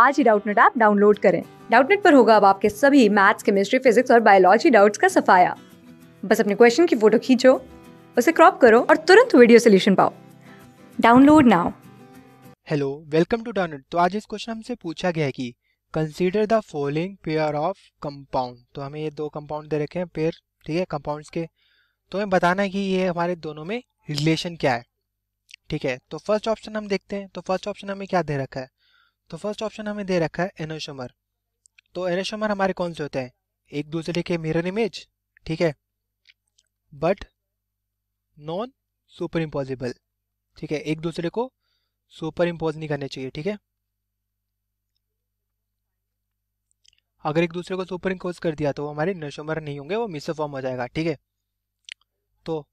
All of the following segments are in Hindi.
आज ही डाउटनेट ऐप डाउनलोड करें डाउटनेट पर होगा अब आपके सभी मैथ्स केमिस्ट्री फिजिक्स और बायोलॉजी डाउट्स का सफाया बस अपने क्वेश्चन की फोटो खींचो उसे क्रॉप करो और तुरंत वीडियो सोल्यूशन पाओ download now hello welcome to download तो आज इस क्वेश्चन हमसे पूछा गया है कि consider the following pair of compound तो हमें ये दो कंपाउंड दे रखे हैं पेयर ठीक है कंपाउंड्स के तो हमें बताना है कि ये हमारे दोनों में रिलेशन क्या है ठीक है तो फर्स्ट ऑप्शन हम देखते हैं तो फर्स्ट ऑप्शन हमें क्या दे रखा है तो फर्स्ट ऑप्शन हमें दे रखा है एनोशोमर तो एनोशोमर हमारे कौन से होते हैं एक दूसरे के मिरर इमेज ठीक है बट नॉन सुपर इम्पॉजिबल ठीक है एक दूसरे को सुपर इम्पोज नहीं करने चाहिए ठीक है अगर एक दूसरे को सुपर इम्पोज कर दिया तो वो हमारे नशोमर नहीं होंगे वो मिसोफॉर्म हो जाएगा ठीक है तो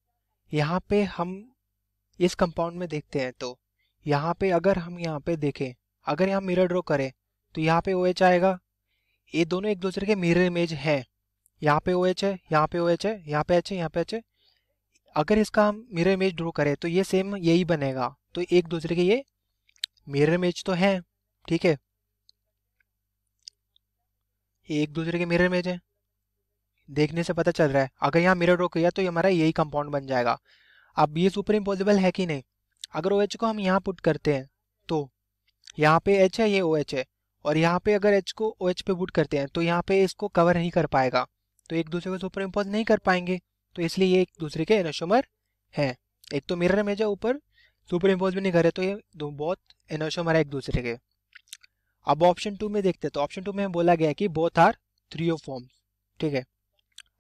यहाँ पे हम इस कंपाउंड में देखते हैं तो यहाँ पे अगर हम यहाँ पे देखें अगर यहाँ मिरर ड्रॉ करें तो यहाँ पे ओ OH आएगा ये दोनों एक दूसरे के मिरर इमेज हैं यहाँ पे ओ OH है यहाँ पे ओ OH है यहाँ पे एच है यहाँ पे एच है अगर इसका हम मिरर इमेज ड्रॉ करें तो ये सेम यही बनेगा तो एक दूसरे के ये मिरर इमेज तो हैं ठीक है ये एक दूसरे के मिरर इमेज हैं देखने से पता चल रहा है अगर यहाँ मिरर ड्रॉ किया तो ये हमारा यही कंपाउंड बन जाएगा अब ये सुपर इम्पोजिबल है कि नहीं अगर ओ OH को हम यहाँ पुट करते हैं तो यहाँ पे एच है ये ओ OH एच है और यहाँ पे अगर एच को ओ OH पे बुट करते हैं तो यहाँ पे इसको कवर नहीं कर पाएगा तो एक दूसरे को सुपर इम्पोज नहीं कर पाएंगे तो इसलिए ये एक दूसरे के एनोशोमर हैं एक तो मिरर इमेज है ऊपर सुपर इम्पोज भी नहीं करे तो ये दो बहुत एनोशोमर है एक दूसरे के अब ऑप्शन टू में देखते हैं तो ऑप्शन टू में बोला गया कि बोथ आर ओ फॉर्म्स ठीक है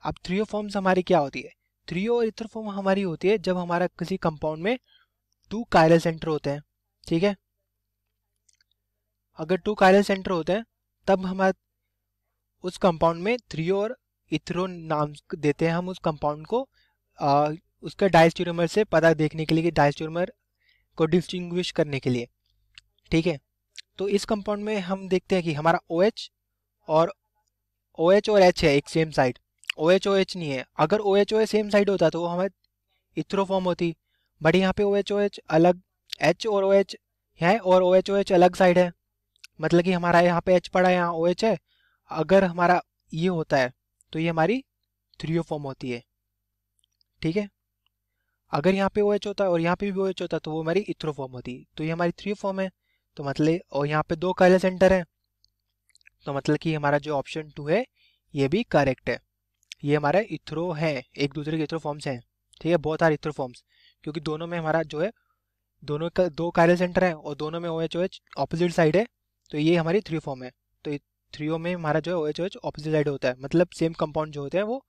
अब ओ फॉर्म्स हमारी क्या होती है थ्रियो और इथर फॉर्म हमारी होती है जब हमारा किसी कंपाउंड में टू कायरल सेंटर होते हैं ठीक है अगर टू कायरल सेंटर होते हैं तब हमारे उस कंपाउंड में थ्री और इथ्रो नाम देते हैं हम उस कंपाउंड को आ, उसका डाइस्ट्यूमर से पता देखने के लिए कि डाइस्ट्यूमर को डिस्टिंग्विश करने के लिए ठीक है तो इस कंपाउंड में हम देखते हैं कि हमारा ओ OH और ओ OH और एच है एक same side O H O H नहीं है अगर O H O H same side होता तो वो हमें इथ्रो फॉर्म होती बट यहाँ पे ओ एच ओ एच अलग एच और ओ एच है और ओ एच ओ एच अलग साइड है मतलब कि हमारा यहाँ पे एच पड़ा है यहाँ ओ OH है अगर हमारा ये होता है तो ये हमारी थ्रियो फॉर्म होती है ठीक है अगर यहाँ पे ओ OH होता है और यहाँ पे भी ओ OH होता है तो वो हमारी इथ्रो फॉर्म होती तो ये हमारी थ्रियो फॉर्म है तो मतलब और यहाँ पे दो काले सेंटर हैं तो मतलब कि हमारा जो ऑप्शन टू है ये भी करेक्ट है ये हमारे इथ्रो है एक दूसरे के इथ्रो फॉर्म्स हैं ठीक है बहुत सारे इथ्रो फॉर्म्स क्योंकि दोनों में हमारा जो है दोनों का दो कायरल सेंटर है और दोनों में O H O H opposite side है तो ये हमारी थ्री फॉर्म है तो थ्रियो में हमारा जो है O H O H opposite side होता है मतलब सेम कंपाउंड जो होता है वो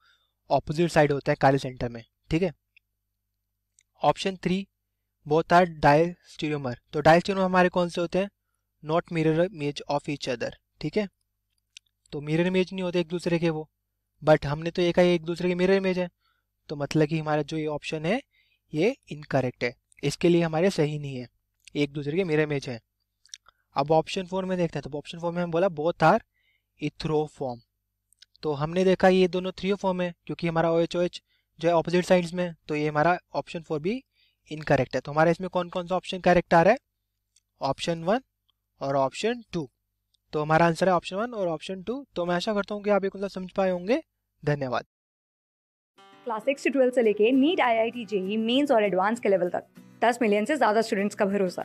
ऑपोजिट साइड होता है काले सेंटर में ठीक है option three both are diastereomer तो डायल स्टीरियोमर हमारे कौन से होते हैं not mirror image of each other ठीक है तो मिरर इमेज नहीं होते एक दूसरे के वो बट हमने तो ये कहा एक दूसरे के मिरर इमेज है तो मतलब कि हमारा जो ये ऑप्शन है ये इनकरेक्ट है इसके लिए हमारे सही नहीं है एक दूसरे के मिरर इमेज है अब ऑप्शन फोर में देखते हैं तो ऑप्शन फोर में हम बोला बोथ आर इथ्रो फॉर्म तो हमने देखा ये दोनों फॉर्म है क्योंकि हमारा ओ एच ओ एच जो है ऑपोजिट साइड्स में तो ये हमारा ऑप्शन फोर भी इनकरेक्ट है तो हमारा इसमें कौन कौन सा ऑप्शन करेक्ट आ रहा है ऑप्शन वन और ऑप्शन टू तो हमारा आंसर है ऑप्शन वन और ऑप्शन टू तो मैं आशा करता हूँ कि आप एक मतलब समझ पाए होंगे धन्यवाद क्लास सिक्स से ट्वेल्थ से लेके NEET I I T JEE mains और एडवांस के लेवल तक दस मिलियन से ज्यादा स्टूडेंट्स का भरोसा